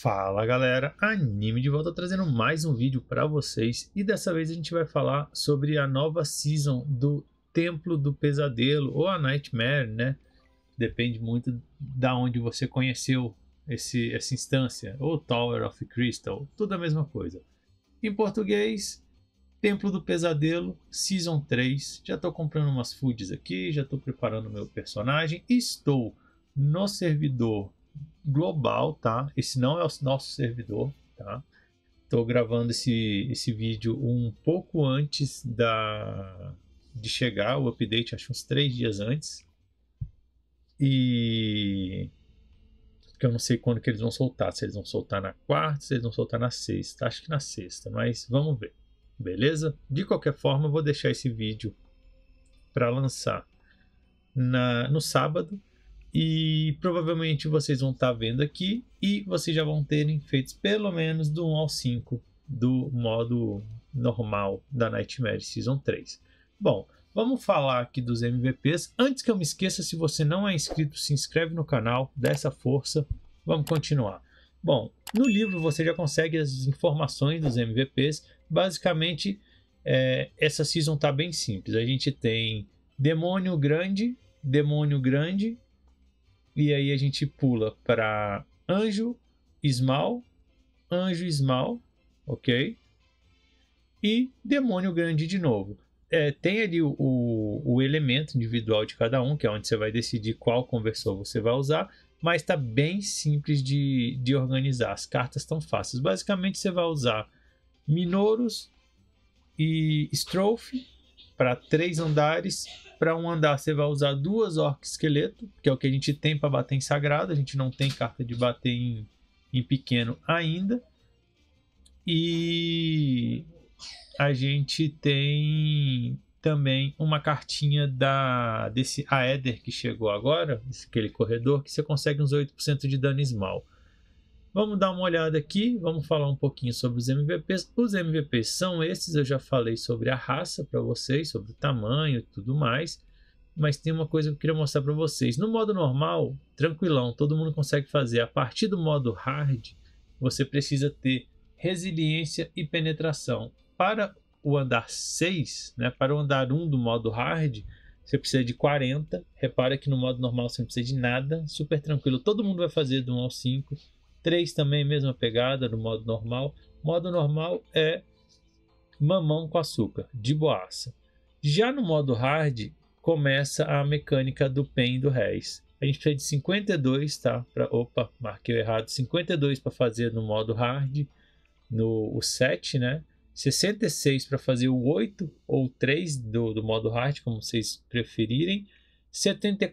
Fala galera, Anime de volta trazendo mais um vídeo para vocês e dessa vez a gente vai falar sobre a nova season do Templo do Pesadelo ou a Nightmare, né? Depende muito da onde você conheceu esse, essa instância, ou Tower of Crystal, tudo a mesma coisa. Em português, Templo do Pesadelo, Season 3. Já estou comprando umas foods aqui, já estou preparando meu personagem, estou no servidor global, tá? Esse não é o nosso servidor, tá? Estou gravando esse, esse vídeo um pouco antes da, de chegar o update, acho uns três dias antes. E que eu não sei quando que eles vão soltar, se eles vão soltar na quarta, se eles vão soltar na sexta, acho que na sexta, mas vamos ver. Beleza? De qualquer forma, eu vou deixar esse vídeo para lançar na, no sábado, e provavelmente vocês vão estar tá vendo aqui e vocês já vão terem feitos pelo menos do 1 ao 5 do modo normal da Nightmare Season 3. Bom, vamos falar aqui dos MVPs. Antes que eu me esqueça, se você não é inscrito, se inscreve no canal, dá essa força. Vamos continuar. Bom, no livro você já consegue as informações dos MVPs. Basicamente, é, essa season tá bem simples. A gente tem Demônio Grande, Demônio Grande, e aí a gente pula para anjo, Ismal, anjo, Ismal, ok? E demônio grande de novo. É, tem ali o, o, o, elemento individual de cada um, que é onde você vai decidir qual conversor você vai usar, mas está bem simples de, de organizar. As cartas estão fáceis. Basicamente, você vai usar Minoros e Strophe para três andares para um andar, você vai usar duas orc esqueleto, que é o que a gente tem para bater em sagrado. A gente não tem carta de bater em, em pequeno ainda. E a gente tem também uma cartinha da desse Aether que chegou agora, aquele corredor, que você consegue uns 8% de dano small. Vamos dar uma olhada aqui, vamos falar um pouquinho sobre os MVPs. Os MVPs são esses, eu já falei sobre a raça para vocês, sobre o tamanho e tudo mais. Mas tem uma coisa que eu queria mostrar para vocês. No modo normal, tranquilão, todo mundo consegue fazer. A partir do modo hard, você precisa ter resiliência e penetração. Para o andar 6, né, para o andar 1 do modo hard, você precisa de 40. Repara que no modo normal você não precisa de nada, super tranquilo. Todo mundo vai fazer do 1 ao 5 3 também, mesma pegada, no modo normal. Modo normal é mamão com açúcar, de boaça. Já no modo hard, começa a mecânica do pen e do res. A gente precisa de 52, tá? Pra, opa, marquei errado. 52 para fazer no modo hard, no o 7, né? 66 para fazer o 8 ou 3 do, do modo hard, como vocês preferirem.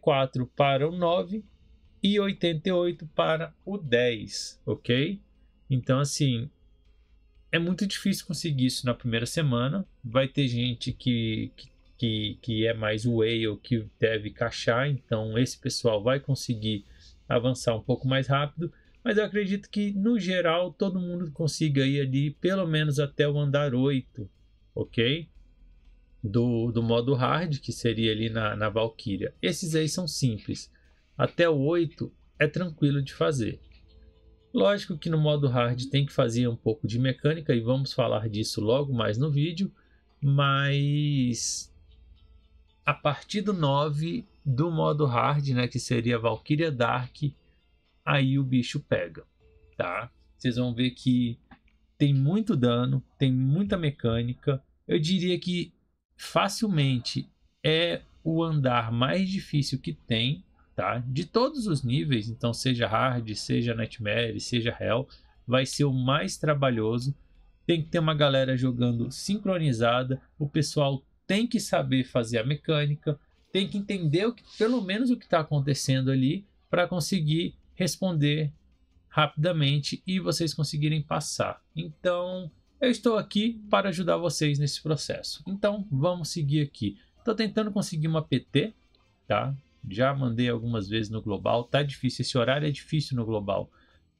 74 para o 9 e 88 para o 10, ok? Então, assim, é muito difícil conseguir isso na primeira semana. Vai ter gente que, que, que é mais whale que deve caixar, então esse pessoal vai conseguir avançar um pouco mais rápido. Mas eu acredito que, no geral, todo mundo consiga ir ali pelo menos até o andar 8, ok? Do, do modo hard, que seria ali na, na Valkyria. Esses aí são simples até o 8 é tranquilo de fazer. Lógico que no modo hard tem que fazer um pouco de mecânica e vamos falar disso logo mais no vídeo, mas a partir do 9 do modo hard, né, que seria Valkyria Dark, aí o bicho pega, tá? Vocês vão ver que tem muito dano, tem muita mecânica. Eu diria que facilmente é o andar mais difícil que tem tá? De todos os níveis, então seja hard, seja nightmare, seja hell, vai ser o mais trabalhoso. Tem que ter uma galera jogando sincronizada, o pessoal tem que saber fazer a mecânica, tem que entender o que, pelo menos o que está acontecendo ali para conseguir responder rapidamente e vocês conseguirem passar. Então, eu estou aqui para ajudar vocês nesse processo. Então, vamos seguir aqui. Estou tentando conseguir uma PT, tá? Já mandei algumas vezes no global. Tá difícil, esse horário é difícil no global.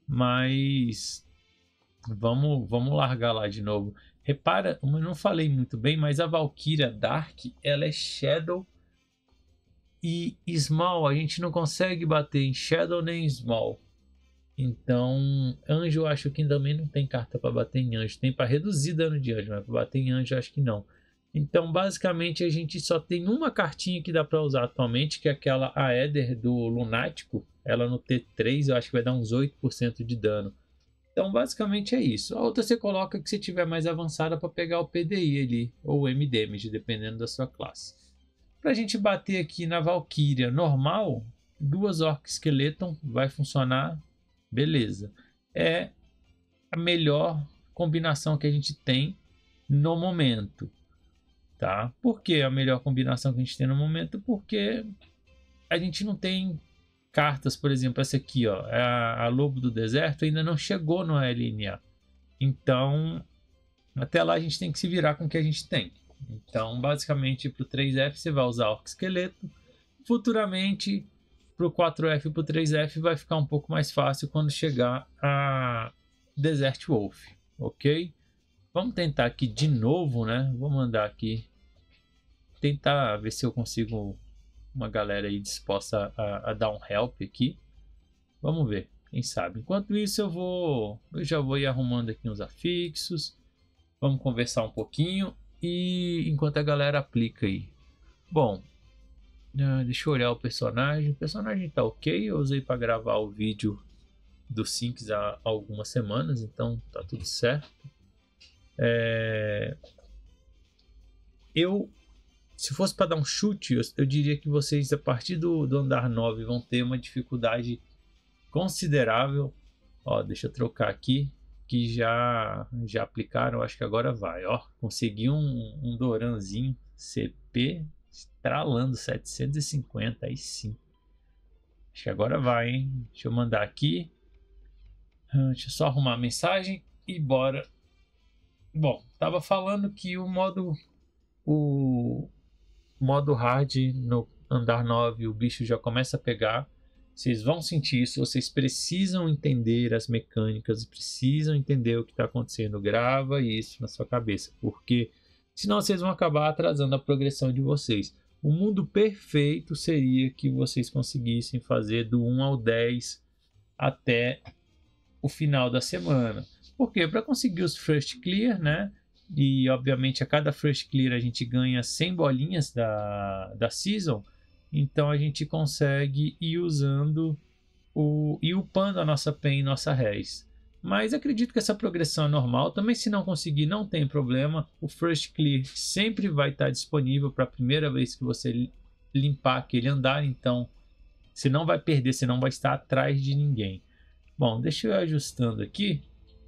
Mas vamos, vamos largar lá de novo. Repara, eu não falei muito bem, mas a Valkyria Dark, ela é Shadow e Small. A gente não consegue bater em Shadow nem Small. Então, anjo eu acho que também não tem carta para bater em anjo. Tem para reduzir dano de anjo, mas para bater em anjo eu acho que não. Então, basicamente, a gente só tem uma cartinha que dá para usar atualmente, que é aquela Aether do Lunático. Ela no T3, eu acho que vai dar uns 8% de dano. Então, basicamente é isso. A outra você coloca que você tiver mais avançada para pegar o PDI ali, ou M-Damage, dependendo da sua classe. Para a gente bater aqui na Valkyria normal, duas Orc Skeleton vai funcionar, beleza. É a melhor combinação que a gente tem no momento tá? Porque a melhor combinação que a gente tem no momento, porque a gente não tem cartas, por exemplo, essa aqui, ó, é a, a Lobo do Deserto ainda não chegou no LNA. Então, até lá a gente tem que se virar com o que a gente tem. Então, basicamente, para o 3F você vai usar Orc Esqueleto. Futuramente, para o 4F e para o 3F vai ficar um pouco mais fácil quando chegar a Desert Wolf, ok? Vamos tentar aqui de novo, né? Vou mandar aqui. Tentar ver se eu consigo uma galera aí disposta a, a dar um help aqui. Vamos ver, quem sabe. Enquanto isso eu vou... Eu já vou ir arrumando aqui uns afixos. Vamos conversar um pouquinho. E enquanto a galera aplica aí. Bom, ah, deixa eu olhar o personagem. O personagem tá ok. Eu usei para gravar o vídeo do Sinks há algumas semanas. Então tá tudo certo. É... Eu, se fosse para dar um chute, eu, eu, diria que vocês, a partir do, do andar 9, vão ter uma dificuldade considerável. Ó, deixa eu trocar aqui, que já, já aplicaram, acho que agora vai. Ó, consegui um, um Doranzinho CP estralando 750, aí sim. Acho que agora vai, hein? Deixa eu mandar aqui. Hum, deixa eu só arrumar a mensagem e bora Bom, estava falando que o modo o modo hard no andar 9 o bicho já começa a pegar. Vocês vão sentir isso, vocês precisam entender as mecânicas, precisam entender o que está acontecendo. Grava isso na sua cabeça, porque senão vocês vão acabar atrasando a progressão de vocês. O mundo perfeito seria que vocês conseguissem fazer do 1 ao 10 até o final da semana. Por quê? Para conseguir os first clear, né? E obviamente a cada first clear a gente ganha 100 bolinhas da, da season. Então a gente consegue ir usando o, e upando a nossa pen e nossa res. Mas acredito que essa progressão é normal. Também se não conseguir, não tem problema. O first clear sempre vai estar disponível para a primeira vez que você limpar aquele andar. Então você não vai perder, você não vai estar atrás de ninguém. Bom, deixa eu ir ajustando aqui.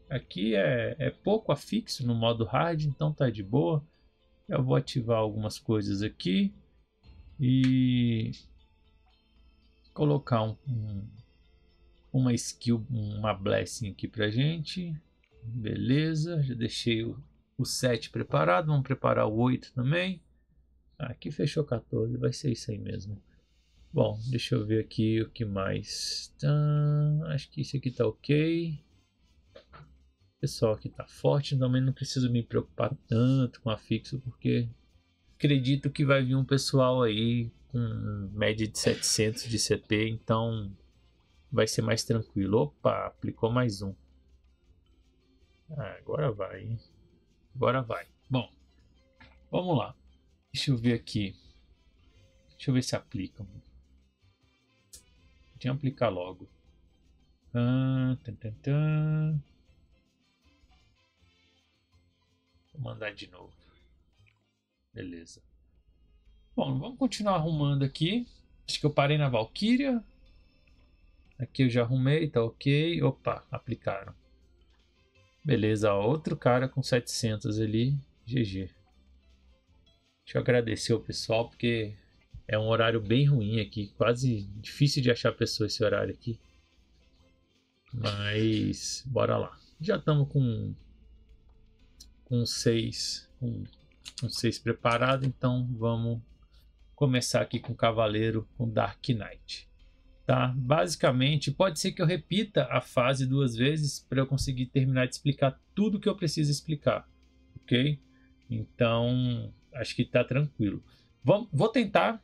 Aqui é, é pouco afixo no modo hard, então tá de boa. Eu vou ativar algumas coisas aqui e colocar um, um, uma skill, uma blessing aqui pra gente. Beleza, já deixei o, o 7 preparado, vamos preparar o 8 também. Aqui fechou 14, vai ser isso aí mesmo. Bom, deixa eu ver aqui o que mais. Tá, acho que isso aqui tá ok pessoal que está forte, também não preciso me preocupar tanto com a fixo, porque acredito que vai vir um pessoal aí com média de 700 de CP, então vai ser mais tranquilo. Opa, aplicou mais um. Ah, agora vai, agora vai. Bom, vamos lá. Deixa eu ver aqui. Deixa eu ver se aplica. eu aplicar logo. Ah, tan, tan, tan. Vou mandar de novo. Beleza. Bom, vamos continuar arrumando aqui. Acho que eu parei na Valkyria. Aqui eu já arrumei, tá ok. Opa, aplicaram. Beleza, outro cara com 700 ali. GG. Deixa eu agradecer o pessoal, porque é um horário bem ruim aqui. Quase difícil de achar pessoa esse horário aqui. Mas bora lá. Já estamos com com 6 com seis preparado, então vamos começar aqui com Cavaleiro, com Dark Knight. Tá? Basicamente, pode ser que eu repita a fase duas vezes para eu conseguir terminar de explicar tudo que eu preciso explicar, ok? Então, acho que tá tranquilo. Vou, vou tentar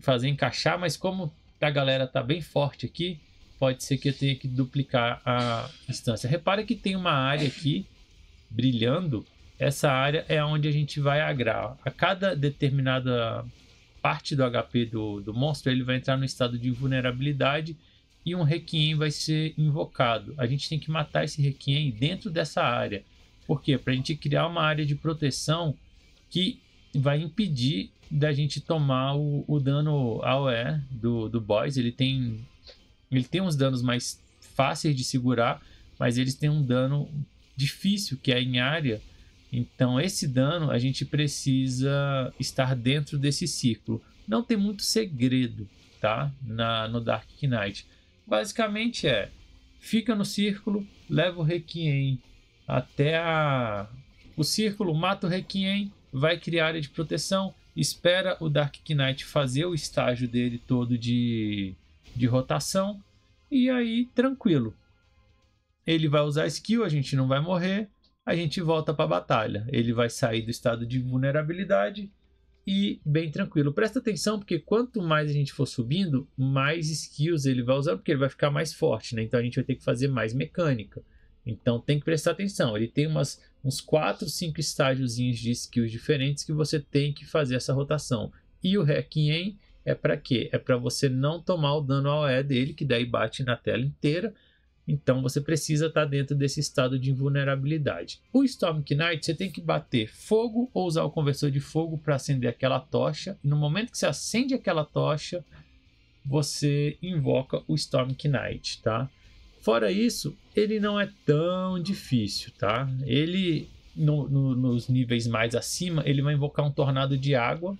fazer encaixar, mas como a galera tá bem forte aqui, pode ser que eu tenha que duplicar a instância. Repara que tem uma área aqui brilhando, essa área é onde a gente vai agrar. A cada determinada parte do HP do, do monstro, ele vai entrar no estado de vulnerabilidade e um requiem vai ser invocado. A gente tem que matar esse requiem dentro dessa área. Por quê? Para a gente criar uma área de proteção que vai impedir da gente tomar o, o dano AOE do, do boss. Ele tem, ele tem uns danos mais fáceis de segurar, mas eles têm um dano difícil, que é em área. Então, esse dano a gente precisa estar dentro desse círculo. Não tem muito segredo, tá? Na, no Dark Knight. Basicamente é, fica no círculo, leva o Requiem até a... o círculo, mata o Requiem, vai criar área de proteção, espera o Dark Knight fazer o estágio dele todo de, de rotação, e aí tranquilo ele vai usar skill, a gente não vai morrer, a gente volta para a batalha. Ele vai sair do estado de vulnerabilidade e bem tranquilo. Presta atenção porque quanto mais a gente for subindo, mais skills ele vai usar, porque ele vai ficar mais forte, né? Então a gente vai ter que fazer mais mecânica. Então tem que prestar atenção. Ele tem umas, uns 4, 5 estágiozinhos de skills diferentes que você tem que fazer essa rotação. E o Hacking é para quê? É para você não tomar o dano ao E dele, que daí bate na tela inteira então você precisa estar tá dentro desse estado de invulnerabilidade. O Storm Knight você tem que bater fogo ou usar o conversor de fogo para acender aquela tocha. no momento que você acende aquela tocha, você invoca o Storm Knight, tá? Fora isso, ele não é tão difícil, tá? Ele no, no, nos níveis mais acima, ele vai invocar um tornado de água.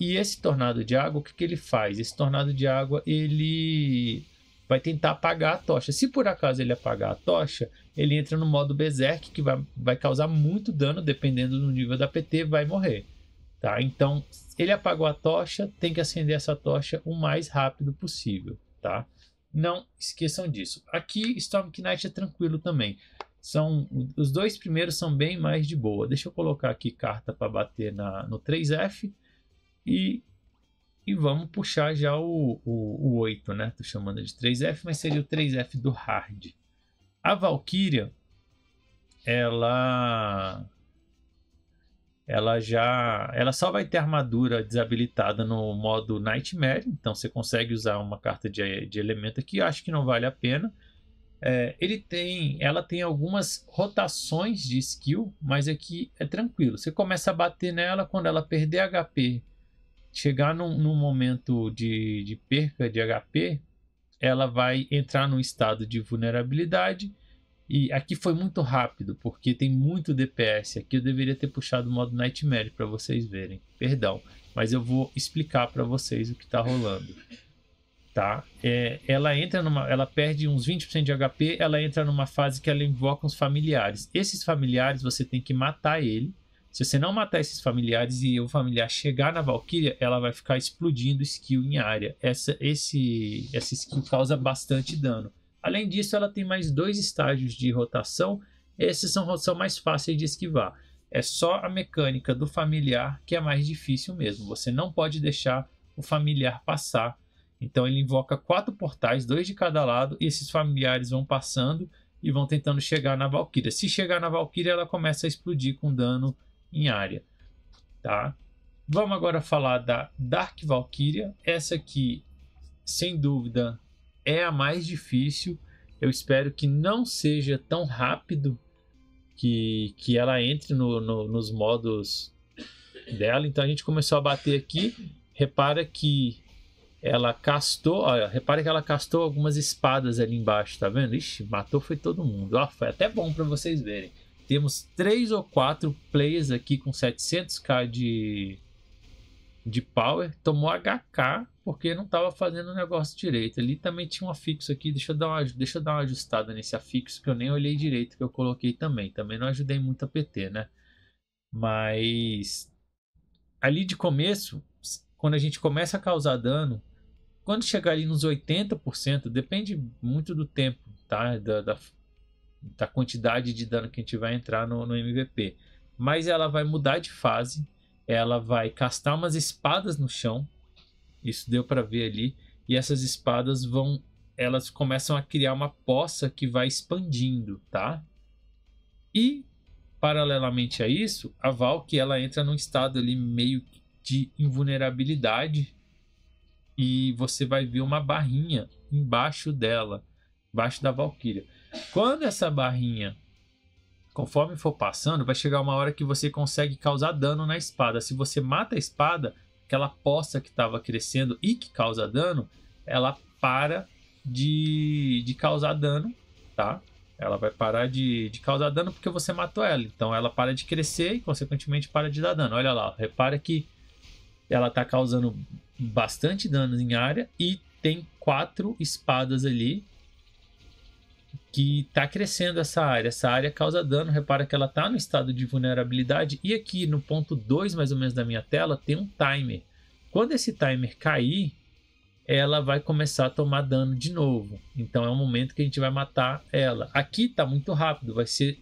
E esse tornado de água, o que, que ele faz? Esse tornado de água, ele vai tentar apagar a tocha. Se por acaso ele apagar a tocha, ele entra no modo Berserk, que vai, vai causar muito dano, dependendo do nível da PT, vai morrer. Tá? Então, ele apagou a tocha, tem que acender essa tocha o mais rápido possível. Tá? Não esqueçam disso. Aqui, Storm Knight é tranquilo também. São, os dois primeiros são bem mais de boa. Deixa eu colocar aqui carta para bater na, no 3F. E e vamos puxar já o, o, o 8, né? Tô chamando de 3F, mas seria o 3F do hard. A Valkyria, ela ela já ela só vai ter armadura desabilitada no modo Nightmare, então você consegue usar uma carta de, de elemento aqui, acho que não vale a pena. É, ele tem, ela tem algumas rotações de skill, mas aqui é tranquilo. Você começa a bater nela quando ela perder HP chegar num, num momento de, de perca de HP, ela vai entrar num estado de vulnerabilidade. E aqui foi muito rápido, porque tem muito DPS. Aqui eu deveria ter puxado o modo Nightmare para vocês verem. Perdão, mas eu vou explicar para vocês o que está rolando. Tá? É, ela entra numa, ela perde uns 20% de HP, ela entra numa fase que ela invoca os familiares. Esses familiares você tem que matar ele se você não matar esses familiares e o familiar chegar na Valkyria, ela vai ficar explodindo skill em área. Essa, esse, essa skill causa bastante dano. Além disso, ela tem mais dois estágios de rotação. Esses são, rotações mais fáceis de esquivar. É só a mecânica do familiar que é mais difícil mesmo. Você não pode deixar o familiar passar. Então ele invoca quatro portais, dois de cada lado, e esses familiares vão passando e vão tentando chegar na Valkyria. Se chegar na Valkyria, ela começa a explodir com dano em área, tá? Vamos agora falar da Dark Valkyria. Essa aqui, sem dúvida, é a mais difícil. Eu espero que não seja tão rápido que, que ela entre no, no, nos modos dela. Então a gente começou a bater aqui. Repara que ela castou, olha, repara que ela castou algumas espadas ali embaixo, tá vendo? Ixi, matou foi todo mundo. Ó, foi até bom para vocês verem temos três ou quatro players aqui com 700k de, de power. Tomou HK porque não estava fazendo o negócio direito. Ali também tinha um afixo aqui. Deixa eu, dar uma, deixa eu dar uma ajustada nesse afixo que eu nem olhei direito que eu coloquei também. Também não ajudei muito a PT, né? Mas ali de começo, quando a gente começa a causar dano, quando chegar ali nos 80%, depende muito do tempo, tá? Da, da, da quantidade de dano que a gente vai entrar no, no MVP. Mas ela vai mudar de fase, ela vai castar umas espadas no chão, isso deu para ver ali, e essas espadas vão, elas começam a criar uma poça que vai expandindo, tá? E paralelamente a isso, a Valk ela entra num estado ali meio de invulnerabilidade e você vai ver uma barrinha embaixo dela, embaixo da Valkyria. Quando essa barrinha, conforme for passando, vai chegar uma hora que você consegue causar dano na espada. Se você mata a espada, aquela poça que estava crescendo e que causa dano, ela para de, de causar dano, tá? Ela vai parar de, de causar dano porque você matou ela. Então ela para de crescer e, consequentemente, para de dar dano. Olha lá, repara que ela está causando bastante dano em área e tem quatro espadas ali que está crescendo essa área. Essa área causa dano, repara que ela está no estado de vulnerabilidade. E aqui no ponto 2, mais ou menos, da minha tela, tem um timer. Quando esse timer cair, ela vai começar a tomar dano de novo. Então é o momento que a gente vai matar ela. Aqui está muito rápido, vai ser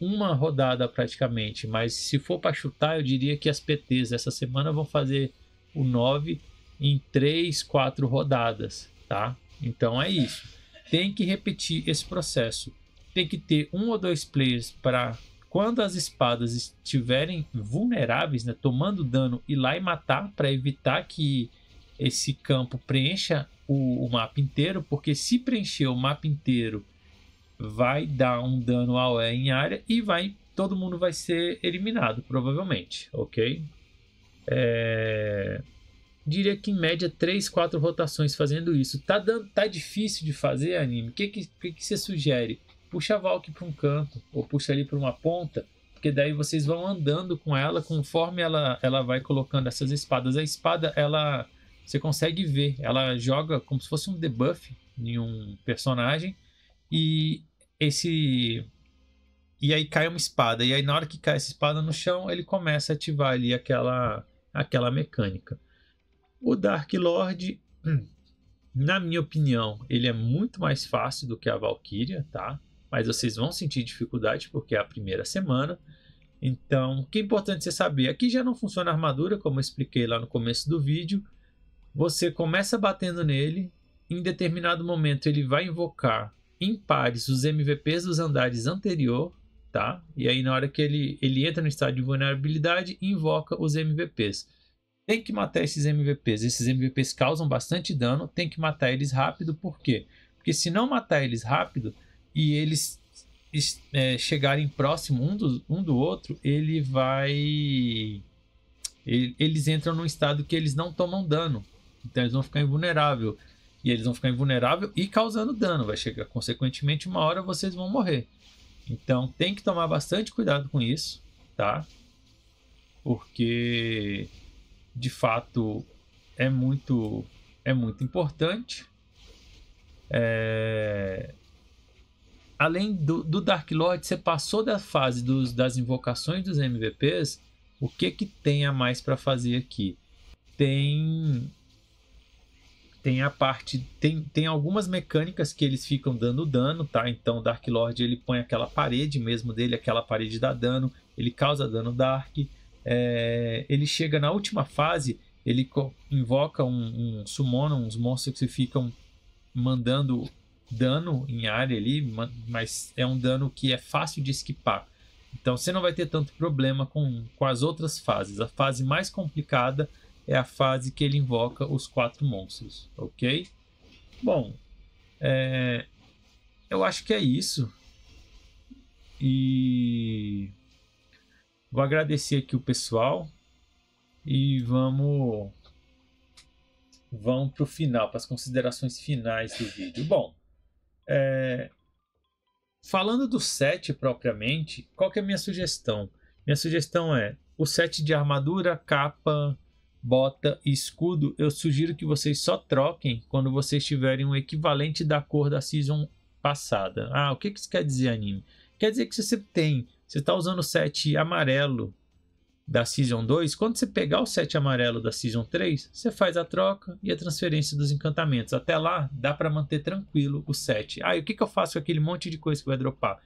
uma rodada praticamente. Mas se for para chutar, eu diria que as PTs dessa semana vão fazer o 9 em 3, 4 rodadas, tá? Então é isso tem que repetir esse processo. Tem que ter um ou dois players para quando as espadas estiverem vulneráveis, né, tomando dano, ir lá e matar para evitar que esse campo preencha o, o, mapa inteiro, porque se preencher o mapa inteiro, vai dar um dano ao E em área e vai todo mundo vai ser eliminado, provavelmente, ok? É diria que em média 3, 4 rotações fazendo isso. Tá, dando, tá difícil de fazer, anime? O que, que, que, que você sugere? Puxa a Valk para um canto, ou puxa ali para uma ponta, porque daí vocês vão andando com ela conforme ela, ela vai colocando essas espadas. A espada, ela você consegue ver, ela joga como se fosse um debuff em um personagem e esse e aí cai uma espada e aí na hora que cai essa espada no chão ele começa a ativar ali aquela aquela mecânica o Dark Lord, hum, na minha opinião, ele é muito mais fácil do que a Valkyria, tá? Mas vocês vão sentir dificuldade porque é a primeira semana. Então, o que é importante você saber, aqui já não funciona a armadura, como eu expliquei lá no começo do vídeo. Você começa batendo nele, em determinado momento ele vai invocar em pares os MVPs dos andares anterior, tá? E aí na hora que ele, ele entra no estado de vulnerabilidade, invoca os MVPs. Tem que matar esses MVPs. Esses MVPs causam bastante dano, tem que matar eles rápido, por quê? Porque se não matar eles rápido e eles é, chegarem próximo um do, um do outro, ele vai. Eles entram num estado que eles não tomam dano. Então eles vão ficar invulnerável. E eles vão ficar invulnerável e causando dano. Vai chegar, consequentemente, uma hora vocês vão morrer. Então tem que tomar bastante cuidado com isso, tá? Porque de fato é muito é muito importante. É... Além do, do, Dark Lord, você passou da fase dos, das invocações dos MVPs. O que que tem a mais para fazer aqui? Tem tem a parte tem, tem algumas mecânicas que eles ficam dando dano, tá? Então Dark Lord ele põe aquela parede mesmo dele, aquela parede dá dano, ele causa dano Dark é, ele chega na última fase, ele invoca um, um summon, uns monstros que ficam mandando dano em área ali, mas é um dano que é fácil de esquipar. Então você não vai ter tanto problema com, com as outras fases. A fase mais complicada é a fase que ele invoca os quatro monstros, ok? Bom, é, eu acho que é isso. E Vou agradecer aqui o pessoal e vamos vamos para o final, para as considerações finais do vídeo. Bom, é, falando do set propriamente, qual que é a minha sugestão? Minha sugestão é o set de armadura, capa, bota e escudo. Eu sugiro que vocês só troquem quando vocês tiverem um equivalente da cor da season passada. Ah, o que, que isso quer dizer, anime? Quer dizer que se você tem você está usando o set amarelo da Season 2. Quando você pegar o set amarelo da Season 3, você faz a troca e a transferência dos encantamentos. Até lá, dá para manter tranquilo o set. Ah, e o que, que eu faço com aquele monte de coisa que vai dropar?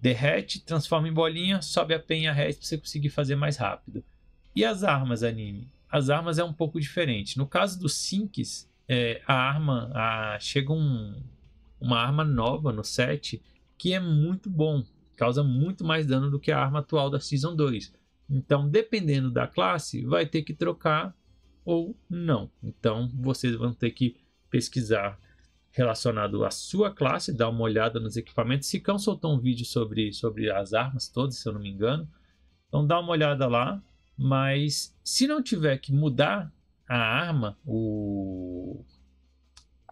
Derrete, transforma em bolinha, sobe a penha res para você conseguir fazer mais rápido. E as armas, anime? As armas é um pouco diferente. No caso dos Sinks, é, a arma. A, chega um, uma arma nova no set que é muito bom. Causa muito mais dano do que a arma atual da Season 2. Então, dependendo da classe, vai ter que trocar ou não. Então, vocês vão ter que pesquisar relacionado à sua classe, dar uma olhada nos equipamentos. cão soltou um vídeo sobre, sobre as armas todas, se eu não me engano. Então, dá uma olhada lá. Mas, se não tiver que mudar a arma, o,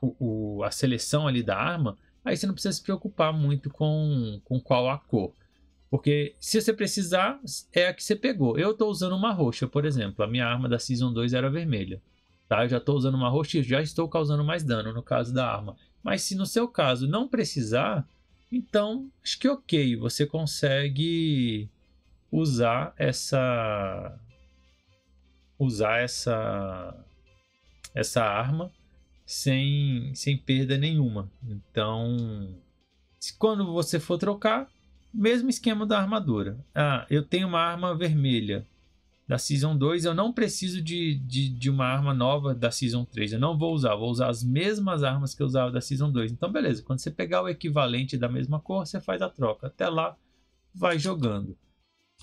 o, a seleção ali da arma, aí você não precisa se preocupar muito com, com qual a cor. Porque se você precisar, é a que você pegou. Eu estou usando uma roxa, por exemplo. A minha arma da Season 2 era vermelha. Tá? Eu já estou usando uma roxa e já estou causando mais dano no caso da arma. Mas se no seu caso não precisar, então acho que ok. Você consegue usar essa... Usar essa... Essa arma sem, sem perda nenhuma. Então, quando você for trocar, mesmo esquema da armadura. Ah, eu tenho uma arma vermelha da Season 2, eu não preciso de, de, de, uma arma nova da Season 3, eu não vou usar, vou usar as mesmas armas que eu usava da Season 2. Então, beleza, quando você pegar o equivalente da mesma cor, você faz a troca. Até lá, vai jogando.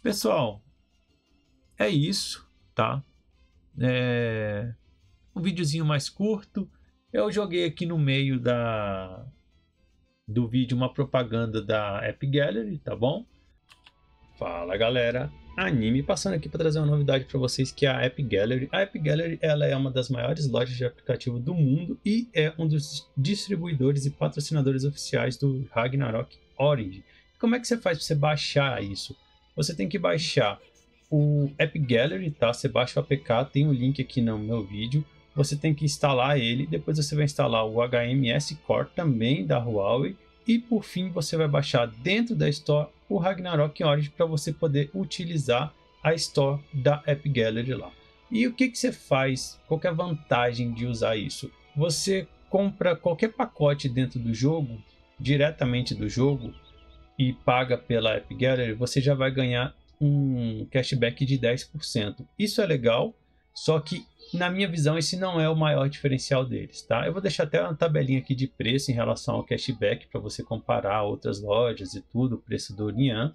Pessoal, é isso, tá? É... Um videozinho mais curto, eu joguei aqui no meio da do vídeo uma propaganda da AppGallery, Gallery, tá bom? Fala galera, anime passando aqui para trazer uma novidade para vocês que é a AppGallery. Gallery. A AppGallery Gallery ela é uma das maiores lojas de aplicativo do mundo e é um dos distribuidores e patrocinadores oficiais do Ragnarok Origin. Como é que você faz para você baixar isso? Você tem que baixar o App Gallery, tá? Você baixa o APK, tem o um link aqui no meu vídeo você tem que instalar ele, depois você vai instalar o HMS Core também da Huawei e por fim você vai baixar dentro da Store o Ragnarok Origin para você poder utilizar a Store da App Gallery lá. E o que, que você faz? Qual é a vantagem de usar isso? Você compra qualquer pacote dentro do jogo, diretamente do jogo, e paga pela App Gallery, você já vai ganhar um cashback de 10%. Isso é legal, só que na minha visão, esse não é o maior diferencial deles, tá? Eu vou deixar até uma tabelinha aqui de preço em relação ao cashback para você comparar outras lojas e tudo, o preço do Nian,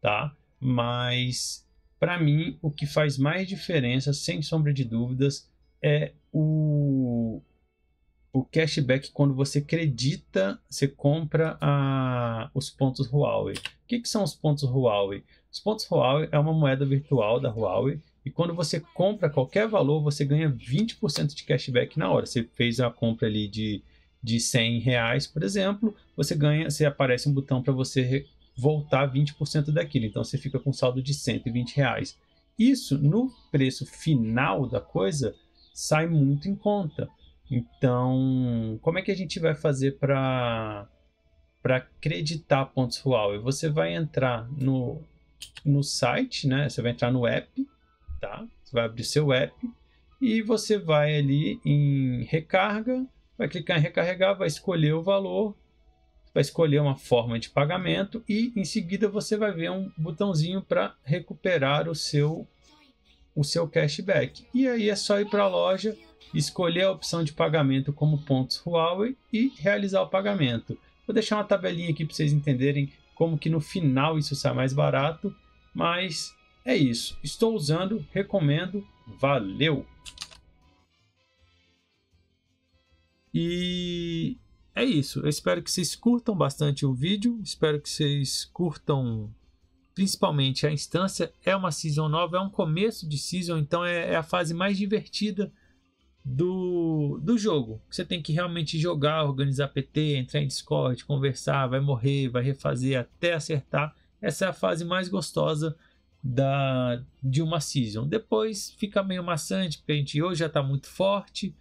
tá? Mas para mim, o que faz mais diferença, sem sombra de dúvidas, é o o cashback quando você acredita, você compra a, os pontos Huawei. O que, que são os pontos Huawei? Os pontos Huawei é uma moeda virtual da Huawei e quando você compra qualquer valor, você ganha 20% de cashback na hora. Você fez a compra ali de, de 100 reais, por exemplo, você ganha, você aparece um botão para você voltar 20% daquilo. Então você fica com saldo de 120 reais. Isso no preço final da coisa sai muito em conta. Então, como é que a gente vai fazer para para acreditar pontos Huawei? Você vai entrar no, no site, né? Você vai entrar no app tá? Você vai abrir seu app e você vai ali em recarga, vai clicar em recarregar, vai escolher o valor, vai escolher uma forma de pagamento e em seguida você vai ver um botãozinho para recuperar o seu o seu cashback. E aí é só ir para a loja, escolher a opção de pagamento como pontos Huawei e realizar o pagamento. Vou deixar uma tabelinha aqui para vocês entenderem como que no final isso sai mais barato, mas é isso. Estou usando, recomendo, valeu! E é isso. Eu espero que vocês curtam bastante o vídeo. Espero que vocês curtam principalmente a instância. É uma season nova, é um começo de season, então é, é a fase mais divertida do, do jogo. Você tem que realmente jogar, organizar PT, entrar em Discord, conversar, vai morrer, vai refazer até acertar. Essa é a fase mais gostosa da, de uma season. Depois fica meio maçante, porque a gente ou já está muito forte,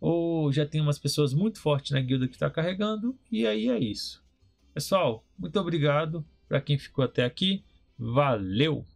ou já tem umas pessoas muito fortes na guilda que está carregando, e aí é isso. Pessoal, muito obrigado para quem ficou até aqui. Valeu!